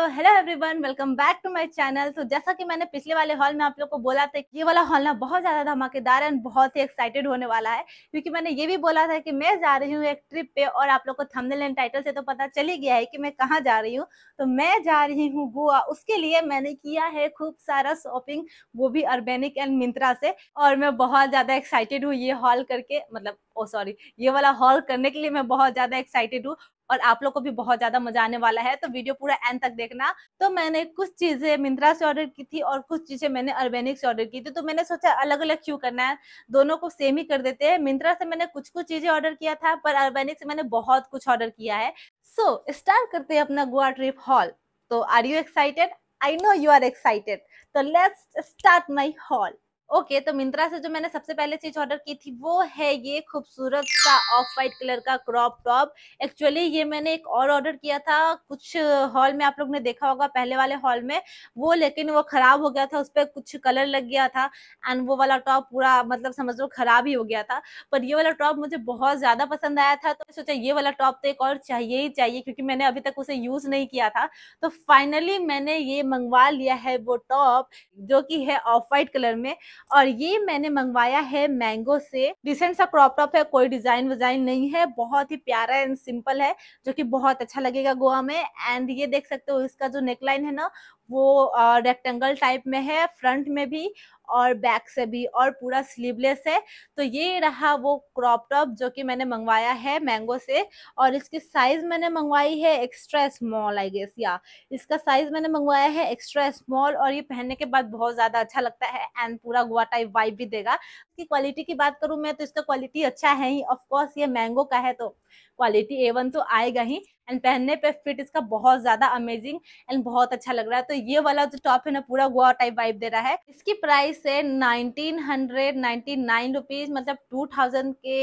hello hello everyone welcome back to my channel तो जैसा कि मैंने पिछले वाले हॉल में आप लोगों को बोला था कि ये वाला हॉल ना बहुत ज़्यादा धमाकेदार है बहुत ही एक्साइटेड होने वाला है क्योंकि मैंने ये भी बोला था कि मैं जा रही हूँ एक ट्रिप पे और आप लोग को थंबनेल एंड टाइटल से तो पता चल ही गया है कि मैं कहाँ जा रही हूँ तो मैं जा रही हूँ गोवा उसके लिए मैंने किया है खूब सारा शॉपिंग वो भी अर्बेनिक एंड मिंत्रा से और मैं बहुत ज़्यादा एक्साइटेड हूँ ये हॉल करके मतलब ओ oh, सॉरी ये वाला हॉल करने के लिए मैं बहुत ज़्यादा एक्साइटेड हूँ और आप लोग को भी बहुत ज्यादा मजा आने वाला है तो वीडियो पूरा एंड तक देखना तो मैंने कुछ चीजें मिंत्रा से ऑर्डर की थी और कुछ चीजें मैंने अर्बेनिक से ऑर्डर की थी तो मैंने सोचा अलग अलग क्यों करना है दोनों को सेम ही कर देते हैं मिंत्रा से मैंने कुछ कुछ चीजें ऑर्डर किया था पर अर्बेनिक से मैंने बहुत कुछ ऑर्डर किया है सो so, स्टार्ट करते हैं अपना गोवा ट्रिप हॉल तो are you excited I know you are excited तो let's start my haul okay तो मिंत्रा से जो मैंने सबसे पहले चीज ऑर्डर की थी वो है ये खूबसूरत सा ऑफ वाइट कलर का क्रॉप टॉप एक्चुअली ये मैंने एक और ऑर्डर किया था कुछ हॉल में आप लोग ने देखा होगा पहले वाले हॉल में वो लेकिन वो खराब हो गया था उस पर कुछ कलर लग गया था एंड वो वाला टॉप पूरा मतलब समझ लो खराब ही हो गया था पर ये वाला टॉप मुझे बहुत ज्यादा पसंद आया था तो सोचा ये वाला टॉप तो एक और चाहिए ही चाहिए क्योंकि मैंने अभी तक उसे यूज नहीं किया था तो फाइनली मैंने ये मंगवा लिया है वो टॉप जो की है ऑफ वाइट कलर में और ये मैंने मंगवाया है मैंगो से डिसेंट सा क्रॉप टॉप है कोई डिजाइन वजाइन नहीं है बहुत ही प्यारा एंड सिंपल है जो कि बहुत अच्छा लगेगा गोवा में एंड ये देख सकते हो इसका जो नेकलाइन है ना वो रेक्टेंगल टाइप में है फ्रंट में भी और बैक से भी और पूरा स्लीवलेस है तो ये रहा वो क्रॉप टॉप जो कि मैंने मंगवाया है मैंगो से और इसकी साइज़ मैंने मंगवाई है एक्स्ट्रा स्मॉल आई गेस या इसका साइज़ मैंने मंगवाया है एक्स्ट्रा स्मॉल और ये पहनने के बाद बहुत ज़्यादा अच्छा लगता है एंड पूरा गोवा टाइप वाइब भी देगा क्वालिटी की बात करूं मैं तो इसका क्वालिटी अच्छा है ही ऑफकोर्स ये मैंगो का है तो क्वालिटी एवन तो आएगा ही एंड पहनने पे फिट इसका बहुत ज्यादा अमेजिंग एंड बहुत अच्छा लग रहा है तो ये वाला जो टॉप है ना पूरा गोवा टाइप वाइब दे रहा है इसकी प्राइस है nineteen hundred ninety nine rupees मतलब टू थाउजेंड के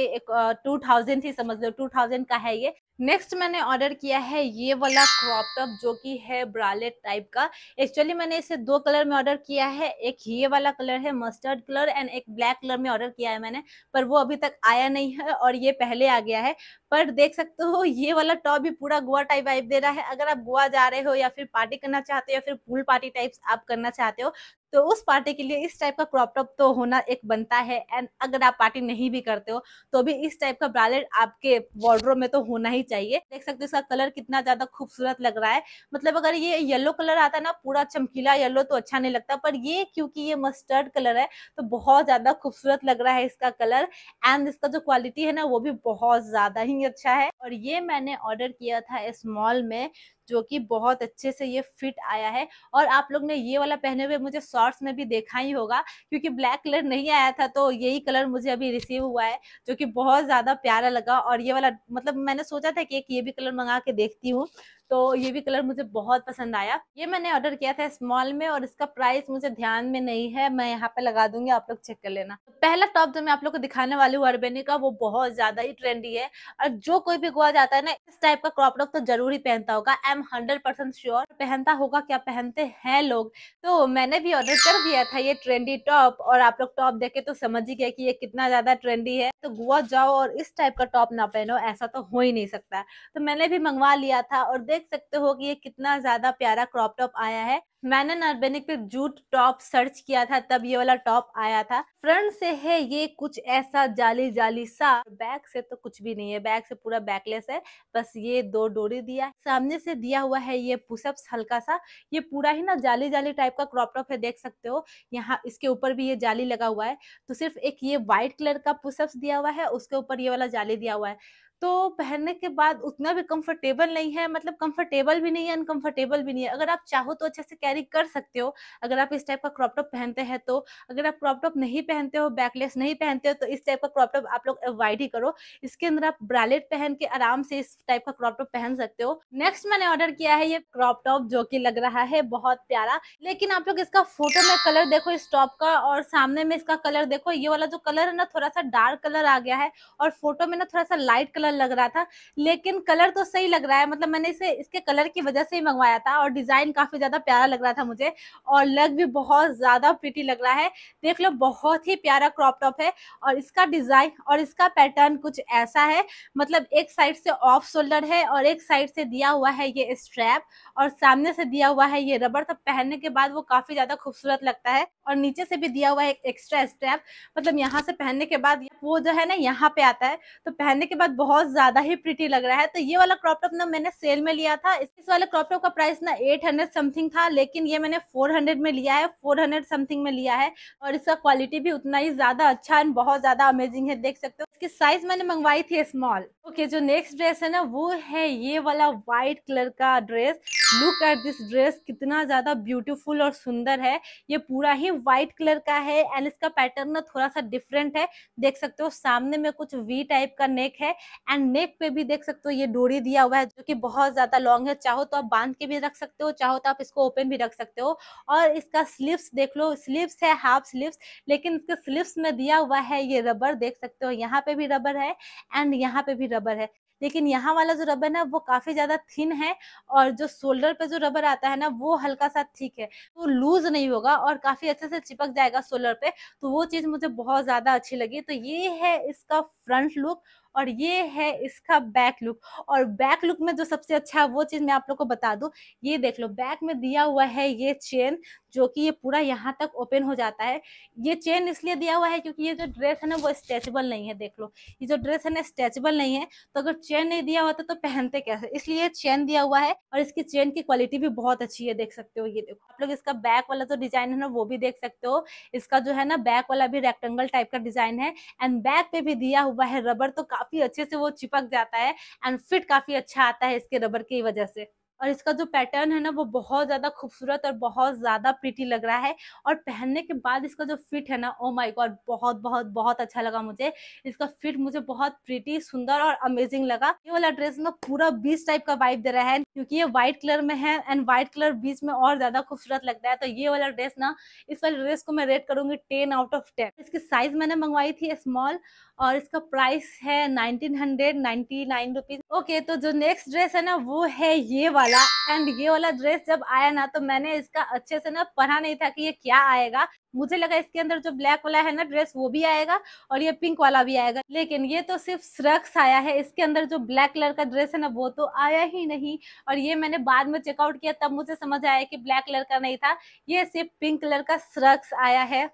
टू थाउजेंड ही समझ लो टू थाउजेंड का है ये नेक्स्ट मैंने ऑर्डर किया है ये वाला क्रॉप टॉप जो कि है ब्रालेट टाइप का एक्चुअली मैंने इसे दो कलर में ऑर्डर किया है एक ये वाला कलर है मस्टर्ड कलर एंड एक ब्लैक कलर में ऑर्डर किया है मैंने पर वो अभी तक आया नहीं है और ये पहले आ गया है पर देख सकते हो ये वाला टॉप भी पूरा गोवा टाइप वाइब दे रहा है अगर आप गोवा जा रहे हो या फिर पार्टी करना चाहते हो या फिर पूल पार्टी टाइप्स आप करना चाहते हो तो उस पार्टी के लिए इस टाइप का क्रॉप टॉप तो होना एक बनता है एंड अगर आप पार्टी नहीं भी करते हो तो भी इस टाइप का ब्रालेट आपके वार्ड्रोब में तो होना ही चाहिए देख सकते हो इसका कलर कितना ज्यादा खूबसूरत लग रहा है मतलब अगर ये येलो कलर आता ना पूरा चमकीला येलो तो अच्छा नहीं लगता पर ये क्योंकि ये मस्टर्ड कलर है तो बहुत ज्यादा खूबसूरत लग रहा है इसका कलर एंड इसका जो क्वालिटी है ना वो भी बहुत ज्यादा ही अच्छा है और ये मैंने ऑर्डर किया था इस मॉल में जो कि बहुत अच्छे से ये फिट आया है और आप लोग ने ये वाला पहने हुए मुझे शॉर्ट्स में भी देखा ही होगा क्योंकि ब्लैक कलर नहीं आया था तो यही कलर मुझे अभी रिसीव हुआ है जो कि बहुत ज़्यादा प्यारा लगा और ये वाला मतलब मैंने सोचा था कि एक ये भी कलर मंगा के देखती हूँ तो ये भी कलर मुझे बहुत पसंद आया ये मैंने ऑर्डर किया था स्मॉल में और इसका प्राइस मुझे ध्यान में नहीं है मैं यहाँ पे लगा दूंगी आप लोग चेक कर लेना पहला टॉप जो मैं आप लोग को दिखाने वाली हूँ अरबेनी का वो बहुत ज्यादा ही ट्रेंडी है और जो कोई भी गोवा जाता है ना इस टाइप का क्रॉप टॉप तो जरूर ही पहनता होगा एम हंड्रेड परसेंट श्योर पहनता होगा क्या पहनते हैं लोग तो मैंने भी ऑर्डर कर दिया था ये ट्रेंडी टॉप और आप लोग टॉप देखे तो समझ ही गए कि ये कितना ज्यादा ट्रेंडी है तो गोवा जाओ और इस टाइप का टॉप ना पहनो ऐसा तो हो ही नहीं सकता तो मैंने भी मंगवा लिया था और देख सकते हो कि ये कितना ज्यादा प्यारा क्रॉप टॉप आया है मैंने नर्बेनिक पे जूट टॉप सर्च किया था तब ये वाला टॉप आया था फ्रंट से है ये कुछ ऐसा जाली जाली सा बैक से तो कुछ भी नहीं है बैक से पूरा बैकलेस है बस ये दो डोरी दिया सामने से दिया हुआ है ये पुशअप्स हल्का सा ये पूरा ही ना जाली जाली टाइप का क्रॉप टॉप है देख सकते हो यहाँ इसके ऊपर भी ये जाली लगा हुआ है तो सिर्फ एक ये व्हाइट कलर का पुशअप्स दिया हुआ है उसके ऊपर ये वाला जाली दिया हुआ है तो पहनने के बाद उतना भी कंफर्टेबल नहीं है मतलब कंफर्टेबल भी नहीं है अनकंफर्टेबल भी नहीं है अगर आप चाहो तो अच्छे से कैरी कर सकते हो अगर आप इस टाइप का क्रॉप टॉप पहनते हैं तो अगर आप क्रॉप टॉप नहीं पहनते हो बैकलेस नहीं पहनते हो तो इस टाइप का क्रॉप टॉप आप लोग अवॉइड ही करो इसके अंदर आप ब्रालेट पहन के आराम से इस टाइप का क्रॉप टॉप पहन सकते हो नेक्स्ट मैंने ऑर्डर किया है ये क्रॉप टॉप जो की लग रहा है बहुत प्यारा लेकिन आप लोग इसका फोटो में कलर देखो इस टॉप का और सामने में इसका कलर देखो ये वाला जो कलर है ना थोड़ा सा डार्क कलर आ गया है और फोटो में ना थोड़ा सा लाइट कलर कलर लग रहा था लेकिन कलर तो सही लग रहा है मतलब मैंने इसे इसके कलर की वजह से ही मंगवाया था और डिज़ाइन काफ़ी ज़्यादा प्यारा लग रहा था मुझे और लग भी बहुत ज़्यादा प्रिटी लग रहा है देख लो बहुत ही प्यारा क्रॉप टॉप है और इसका डिज़ाइन और इसका पैटर्न कुछ ऐसा है मतलब एक साइड से ऑफ शोल्डर है और एक साइड से दिया हुआ है ये स्ट्रैप और सामने से दिया हुआ है ये रबर तो पहनने के बाद वो काफ़ी ज़्यादा खूबसूरत लगता है और नीचे से भी दिया हुआ है एक एक्स्ट्रा स्ट्रैप मतलब यहाँ से पहनने के बाद वो जो है ना यहाँ पे आता है तो पहनने के बाद बहुत बहुत ज्यादा ही प्रिटी लग रहा है तो ये वाला क्रॉप टॉप ना मैंने सेल में लिया था इस वाले क्रॉप टॉप का प्राइस ना 800 समथिंग था लेकिन ये मैंने 400 में लिया है 400 समथिंग में लिया है और इसका क्वालिटी भी उतना ही ज्यादा अच्छा एंड बहुत ज्यादा अमेजिंग है देख सकते हो इसकी साइज मैंने मंगवाई थी स्मॉल ओके okay, जो नेक्स्ट ड्रेस है ना वो है ये वाला व्हाइट कलर का dress look at this dress कितना ज्यादा ब्यूटीफुल और सुंदर है ये पूरा ही व्हाइट कलर का है एंड इसका पैटर्न ना थोड़ा सा डिफरेंट है देख सकते हो सामने में कुछ वी टाइप का नेक है एंड नेक पे भी देख सकते हो ये डोरी दिया हुआ है जो कि बहुत ज्यादा लॉन्ग है चाहो तो आप बांध के भी रख सकते हो चाहो तो आप इसको ओपन भी रख सकते हो और इसका स्लीव्स देख लो स्लीव्स है हाफ स्लीव्स लेकिन इसके स्लीव्स में दिया हुआ है ये रबर देख सकते हो यहाँ पे भी रबर है एंड यहाँ पे भी रबर है लेकिन यहाँ वाला जो रबर ना वो काफी ज्यादा थिन है और जो शोल्डर पे जो रबर आता है ना वो हल्का सा ठीक है तो लूज नहीं होगा और काफी अच्छे से चिपक जाएगा शोल्डर पे तो वो चीज मुझे बहुत ज्यादा अच्छी लगी तो ये है इसका फ्रंट लुक और ये है इसका बैक लुक और बैक लुक में जो सबसे अच्छा है वो चीज़ मैं आप लोग को बता दूँ ये देख लो बैक में दिया हुआ है ये चेन जो कि ये पूरा यहाँ तक ओपन हो जाता है ये चेन इसलिए दिया हुआ है क्योंकि ये जो ड्रेस है ना वो स्ट्रेचेबल नहीं है देख लो ये जो ड्रेस है ना स्ट्रेचेबल नहीं है तो अगर चेन नहीं दिया हुआ तो पहनते कैसे इसलिए चेन दिया हुआ है और इसकी चेन की क्वालिटी भी बहुत अच्छी है देख सकते हो ये देखो आप लोग इसका बैक वाला जो डिजाइन है ना वो भी देख सकते हो इसका जो है ना बैक वाला भी रेक्टेंगल टाइप का डिजाइन है एंड बैक पे भी दिया हुआ है रबर तो काफी अच्छे से वो चिपक जाता है एंड फिट काफी अच्छा आता है इसके रबर की वजह से और इसका जो पैटर्न है ना वो बहुत ज़्यादा खूबसूरत और बहुत ज़्यादा प्रिटी लग रहा है और पहनने के बाद इसका जो फिट है ना ओ माय गॉड बहुत बहुत बहुत अच्छा लगा मुझे इसका फिट मुझे बहुत प्रिटी सुंदर और अमेजिंग लगा ये वाला ड्रेस ना पूरा बीच टाइप का वाइब दे रहा है क्योंकि ये व्हाइट कलर में है एंड व्हाइट कलर बीच में और ज़्यादा खूबसूरत लगता है तो ये वाला ड्रेस ना इस वाले ड्रेस को मैं रेट करूंगी टेन आउट ऑफ टेन इसकी साइज मैंने मंगवाई थी स्मॉल और इसका प्राइस है nineteen hundred ninety nine rupees okay तो जो नेक्स्ट ड्रेस है ना वो है ये वाला एंड ये वाला ड्रेस जब आया ना तो मैंने इसका अच्छे से ना पढ़ा नहीं था कि ये क्या आएगा मुझे लगा इसके अंदर जो ब्लैक वाला है ना ड्रेस वो भी आएगा और ये पिंक वाला भी आएगा लेकिन ये तो सिर्फ स्रक्स आया है इसके अंदर जो ब्लैक कलर का ड्रेस है ना वो तो आया ही नहीं और ये मैंने बाद में चेकआउट किया तब मुझे समझ आया कि ब्लैक कलर का नहीं था ये सिर्फ पिंक कलर का स्रक्स आया है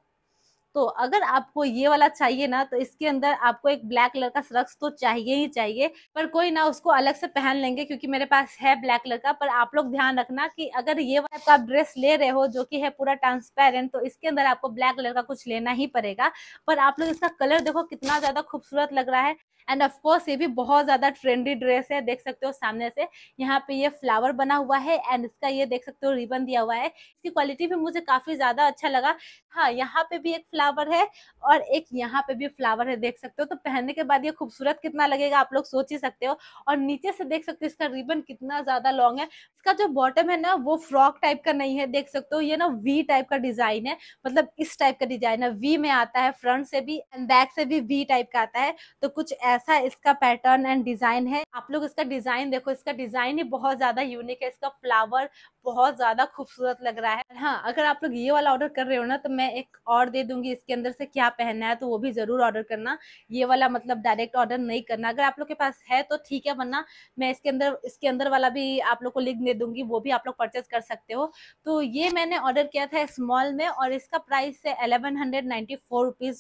तो अगर आपको ये वाला चाहिए ना तो इसके अंदर आपको एक ब्लैक कलर का स्रक्स तो चाहिए ही चाहिए पर कोई ना उसको अलग से पहन लेंगे क्योंकि मेरे पास है ब्लैक कलर का पर आप लोग ध्यान रखना कि अगर ये वाला आप ड्रेस ले रहे हो जो कि है पूरा ट्रांसपेरेंट तो इसके अंदर आपको ब्लैक कलर का कुछ लेना ही पड़ेगा पर आप लोग इसका कलर देखो कितना ज्यादा खूबसूरत लग रहा है एंड ऑफकोर्स ये भी बहुत ज्यादा ट्रेंडी ड्रेस है देख सकते हो सामने से यहाँ पे ये फ्लावर बना हुआ है एंड इसका ये देख सकते हो रिबन दिया हुआ है इसकी क्वालिटी भी मुझे काफी ज्यादा अच्छा लगा हाँ यहाँ पे भी एक फ्लावर फ्लावर है और एक यहाँ पे भी फ्लावर है देख सकते हो तो पहनने के बाद ये खूबसूरत कितना लगेगा आप लोग सोच ही सकते हो और नीचे से देख सकते हो इसका रिबन कितना ज्यादा लॉन्ग है इसका जो बॉटम है ना वो फ्रॉक टाइप का नहीं है देख सकते हो ये ना वी टाइप का डिजाइन है मतलब इस टाइप का डिजाइन है वी में आता है फ्रंट से भी एंड बैक से भी वी टाइप का आता है तो कुछ ऐसा इसका पैटर्न एंड डिजाइन है आप लोग इसका डिजाइन देखो इसका डिजाइन ही बहुत ज्यादा यूनिक है इसका फ्लावर बहुत ज्यादा खूबसूरत लग रहा है हाँ अगर आप लोग ये वाला ऑर्डर कर रहे हो ना तो मैं एक और दे दूंगी इसके अंदर से क्या पहनना है तो वो भी ज़रूर ऑर्डर करना ये वाला मतलब डायरेक्ट ऑर्डर नहीं करना अगर आप लोग के पास है तो ठीक है वरना मैं इसके अंदर इसके अंदर वाला भी आप लोग को लिंक दे दूंगी वो भी आप लोग परचेज कर सकते हो तो ये मैंने ऑर्डर किया था स्मॉल में और इसका प्राइस है eleven hundred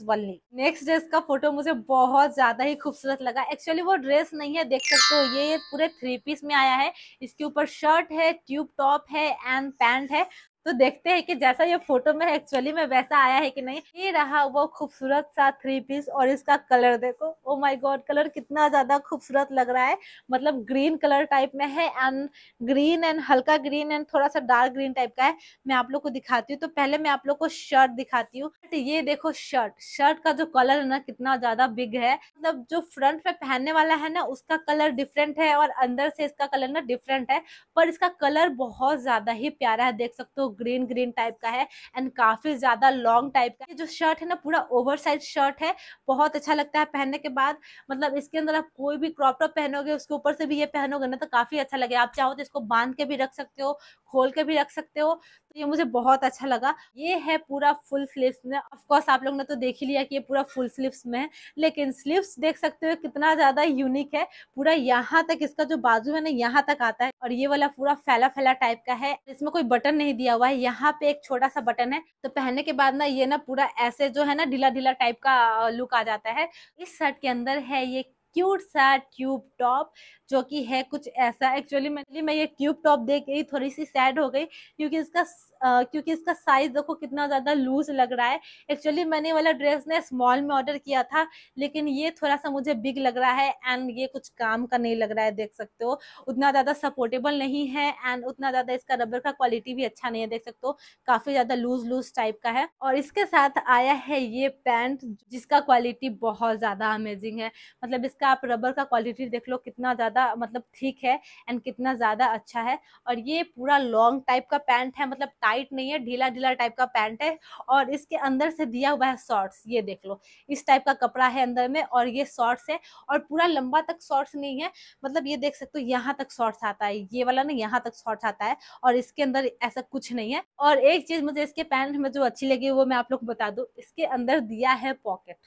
only next dress का फोटो मुझे बहुत ज़्यादा ही खूबसूरत लगा एक्चुअली वो ड्रेस नहीं है देख सकते हो ये पूरे थ्री पीस में आया है इसके ऊपर शर्ट है ट्यूब टॉप है एंड पैंट है तो देखते हैं कि जैसा ये फोटो में एक्चुअली में वैसा आया है कि नहीं ये रहा वो खूबसूरत सा थ्री पीस और इसका कलर देखो ओ माय गॉड कलर कितना ज्यादा खूबसूरत लग रहा है मतलब ग्रीन कलर टाइप में है एंड ग्रीन एंड हल्का ग्रीन एंड थोड़ा सा डार्क ग्रीन टाइप का है मैं आप लोग को दिखाती हूँ तो पहले मैं आप लोग को शर्ट दिखाती हूँ ये देखो शर्ट शर्ट का जो कलर है ना कितना ज्यादा बिग है मतलब जो फ्रंट में पहनने वाला है ना उसका कलर डिफरेंट है और अंदर से इसका कलर ना डिफरेंट है पर इसका कलर बहुत ज्यादा ही प्यारा है देख सकते हो ग्रीन ग्रीन टाइप का है एंड काफी ज्यादा लॉन्ग टाइप का जो शर्ट है ना पूरा ओवर साइज शर्ट है बहुत अच्छा लगता है पहनने के बाद मतलब इसके अंदर आप कोई भी क्रॉप टॉप पहनोगे उसके ऊपर से भी ये पहनोगे ना तो काफी अच्छा लगेगा आप चाहो तो इसको बांध के भी रख सकते हो खोल के भी रख सकते हो ये मुझे बहुत अच्छा लगा ये है पूरा फुल स्लीव्स में ऑफकोर्स आप लोग ने तो देख ही लिया कि ये पूरा फुल स्लीव्स में है लेकिन स्लीव्स देख सकते हो कितना ज्यादा यूनिक है पूरा यहाँ तक इसका जो बाजू है ना यहाँ तक आता है और ये वाला पूरा फैला फैला टाइप का है इसमें कोई बटन नहीं दिया हुआ है यहाँ पे एक छोटा सा बटन है तो पहनने के बाद ना ये ना पूरा ऐसे जो है ना ढीला ढीला टाइप का लुक आ जाता है इस शर्ट के अंदर है ये क्यूट सा ट्यूब टॉप जो कि है कुछ ऐसा एक्चुअली मैं मैं ये ट्यूब टॉप देख गई थोड़ी सी सैड हो गई क्योंकि इसका क्योंकि इसका साइज देखो कितना ज़्यादा लूज लग रहा है एक्चुअली मैंने वाला ड्रेस ने स्मॉल में ऑर्डर किया था लेकिन ये थोड़ा सा मुझे बिग लग रहा है एंड ये कुछ काम का नहीं लग रहा है देख सकते हो उतना ज़्यादा सपोर्टेबल नहीं है एंड उतना ज़्यादा इसका रबर का क्वालिटी भी अच्छा नहीं है देख सकते हो काफ़ी ज़्यादा लूज लूज टाइप का है और इसके साथ आया है ये पैंट जिसका क्वालिटी बहुत ज़्यादा अमेजिंग है मतलब इसका आप रबर का क्वालिटी देख लो कितना ज़्यादा मतलब ठीक है एंड कितना ज़्यादा अच्छा है और ये पूरा लॉन्ग टाइप का पैंट है मतलब टाइट नहीं है ढीला ढीला टाइप का पैंट है और इसके अंदर से दिया हुआ है शॉर्ट्स ये देख लो इस टाइप का कपड़ा है अंदर में और ये शॉर्ट्स है और पूरा लंबा तक शॉर्ट्स नहीं है मतलब ये देख सकते हो यहाँ तक शॉर्ट्स आता है ये वाला ना यहाँ तक शॉर्ट्स आता है और इसके अंदर ऐसा कुछ नहीं है और एक चीज मुझे इसके पैंट में जो अच्छी लगी वो मैं आप लोग को बता दू इसके अंदर दिया है पॉकेट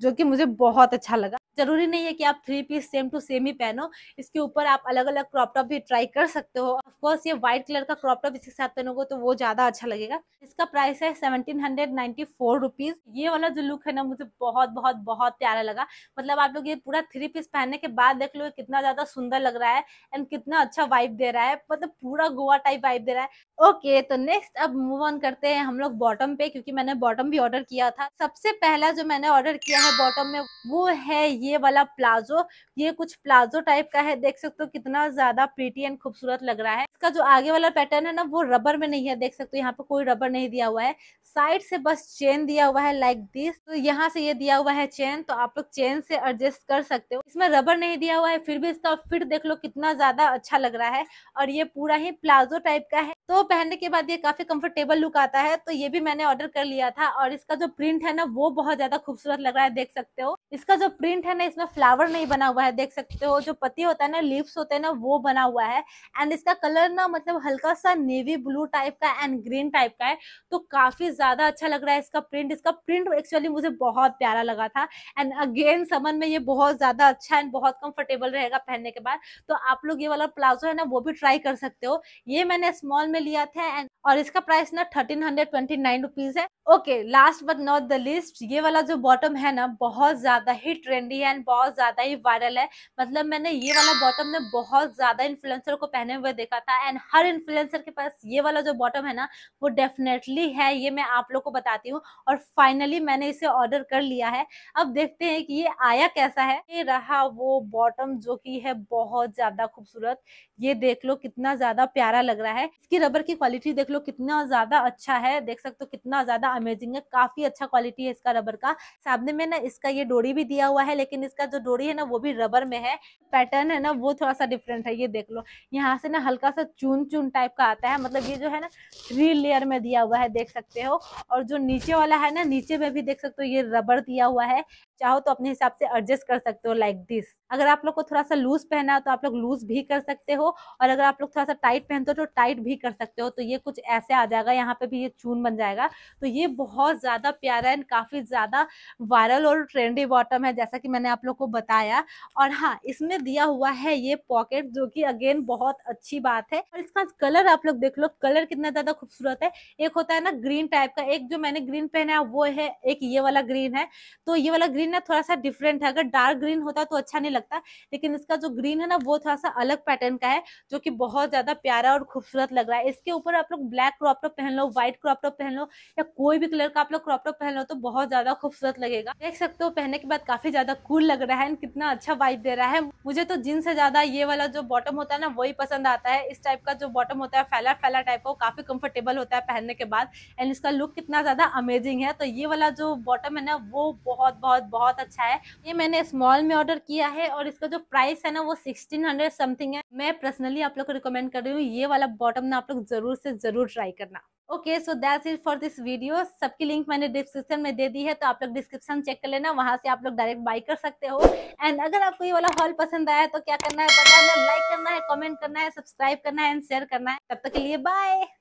जो कि मुझे बहुत अच्छा लगा जरूरी नहीं है कि आप three piece same to same ही पहनो इसके ऊपर आप अलग अलग क्रॉप टॉप भी ट्राई कर सकते हो ऑफकोर्स ये व्हाइट कलर का क्रॉप टॉप इसके साथ पहनोगे तो वो ज्यादा अच्छा लगेगा इसका प्राइस है seventeen hundred ninety four rupees ये वाला जो लुक है ना मुझे बहुत बहुत बहुत प्यारा लगा मतलब आप लोग ये पूरा थ्री पीस पहनने के बाद देख लो कितना ज्यादा सुंदर लग रहा है एंड कितना अच्छा वाइब दे रहा है मतलब पूरा गोवा टाइप वाइब दे रहा है ओके तो नेक्स्ट अब मूव ऑन करते हैं हम लोग बॉटम पे क्योंकि मैंने बॉटम भी ऑर्डर किया था सबसे पहला जो मैंने ऑर्डर किया है बॉटम में वो है ये ये वाला प्लाजो ये कुछ प्लाजो टाइप का है देख सकते हो कितना ज्यादा प्रीटी एंड खूबसूरत लग रहा है इसका जो आगे वाला पैटर्न है ना वो रबर में नहीं है देख सकते हो यहाँ पे कोई रबर नहीं दिया हुआ है साइड से बस चेन दिया हुआ है लाइक दिस तो यहाँ से ये दिया हुआ है चेन तो आप लोग चेन से एडजस्ट कर सकते हो इसमें रबर नहीं दिया हुआ है फिर भी इसका फिट देख लो कितना ज्यादा अच्छा लग रहा है और ये पूरा ही प्लाजो टाइप का है तो पहनने के बाद ये काफी कंफर्टेबल लुक आता है तो ये भी मैंने ऑर्डर कर लिया था और इसका जो प्रिंट है ना वो बहुत ज्यादा खूबसूरत लग रहा है देख सकते हो इसका जो प्रिंट है ना इसमें फ्लावर नहीं बना हुआ है देख सकते हो जो पति होता है ना लिप्स होते हैं ना वो बना हुआ है एंड इसका कलर ना मतलब हल्का सा नेवी ब्लू टाइप का एंड ग्रीन टाइप का है तो काफी ज्यादा अच्छा लग रहा है इसका प्रिंट इसका प्रिंट एक्चुअली मुझे बहुत प्यारा लगा था एंड अगेन समन में ये बहुत ज्यादा अच्छा एंड बहुत कंफर्टेबल रहेगा पहनने के बाद तो आप लोग ये वाला प्लाजो है ना वो भी ट्राई कर सकते हो ये मैंने स्मॉल में लिया था एंड और इसका प्राइस ना thirteen hundred twenty nine rupees है okay last but not the least ये वाला जो बॉटम है ना बहुत ज़्यादा ही ट्रेंडी है एंड बहुत ज़्यादा ही वायरल है मतलब मैंने ये वाला बॉटम ने बहुत ज़्यादा इन्फ्लुएंसर को पहने हुए देखा था एंड हर इन्फ्लुएंसर के पास ये वाला जो बॉटम है ना वो डेफिनेटली है ये मैं आप लोग को बताती हूँ और फाइनली मैंने इसे ऑर्डर कर लिया है अब देखते हैं कि ये आया कैसा है ये रहा वो बॉटम जो की है बहुत ज़्यादा खूबसूरत ये देख लो कितना ज़्यादा प्यारा लग रहा है इसकी रबर की क्वालिटी देख लो कितना ज़्यादा अच्छा है देख सकते हो कितना ज़्यादा अमेजिंग है काफी अच्छा क्वालिटी है इसका रबर का सामने में ना इसका ये डोरी भी दिया हुआ है लेकिन इसका जो डोरी है ना वो भी रबर में है पैटर्न है ना वो थोड़ा सा डिफरेंट है ये देख लो यहाँ से ना हल्का सा चून चून टाइप का आता है मतलब ये जो है ना थ्री लेयर में दिया हुआ है देख सकते हो और जो नीचे वाला है ना नीचे में भी देख सकते हो ये रबर दिया हुआ है चाहो तो अपने हिसाब से एडजस्ट कर सकते हो लाइक दिस अगर आप लोग को थोड़ा सा लूज पहना है तो आप लोग लूज भी कर सकते हो और अगर आप लोग थोड़ा सा टाइट पहनते हो तो टाइट भी कर सकते हो तो ये कुछ ऐसे आ जाएगा यहाँ पे भी ये चून बन जाएगा तो ये बहुत ज़्यादा प्यारा एंड काफ़ी ज़्यादा वायरल और ट्रेंडी बॉटम है जैसा कि मैंने आप लोग को बताया और हाँ इसमें दिया हुआ है ये पॉकेट जो कि अगेन बहुत अच्छी बात है और इसका कलर आप लोग देख लो कलर कितना ज़्यादा खूबसूरत है एक होता है ना ग्रीन टाइप का एक जो मैंने ग्रीन पहना है वो है एक ये वाला ग्रीन है तो ये वाला ग्रीन ना थोड़ा सा डिफरेंट है अगर डार्क ग्रीन होता तो अच्छा नहीं लगता लेकिन इसका जो ग्रीन है ना वो थोड़ा सा अलग पैटर्न का है जो कि बहुत ज़्यादा प्यारा और खूबसूरत लग रहा है इसके ऊपर आप लोग ब्लैक क्रॉप टॉप पहन लो व्हाइट क्रॉप टॉप पहन लो या कोई कोई भी कलर का आप लोग क्रॉप टॉप पहनो तो बहुत ज्यादा खूबसूरत लगेगा देख सकते हो पहनने के बाद काफी ज्यादा कूल लग रहा है कितना अच्छा वाइब दे रहा है मुझे तो जीन से ज्यादा ये वाला जो बॉटम होता है ना वही पसंद आता है इस टाइप का जो बॉटम होता है फैला फैला टाइप का काफी कंफर्टेबल होता है पहनने के बाद एंड इसका लुक कितना ज्यादा अमेजिंग है तो ये वाला जो बॉटम है ना वो बहुत बहुत बहुत अच्छा है ये मैंने स्मॉल में ऑर्डर किया है और इसका जो प्राइस है ना वो सिक्सटीन हंड्रेड समथिंग है मैं पर्सनली आप लोग को रिकमेंड कर रही हूँ ये वाला बॉटम ना आप लोग जरूर से जरूर ट्राई करना okay so that's it for this video सबकी लिंक मैंने डिस्क्रिप्शन में दे दी है तो आप लोग डिस्क्रिप्शन चेक कर लेना वहां से आप लोग डायरेक्ट बाई कर सकते हो एंड अगर आपको ये वाला हॉल पसंद आया तो क्या करना है बताना लाइक करना है कमेंट करना है सब्सक्राइब करना है एंड शेयर करना है तब तक के लिए बाय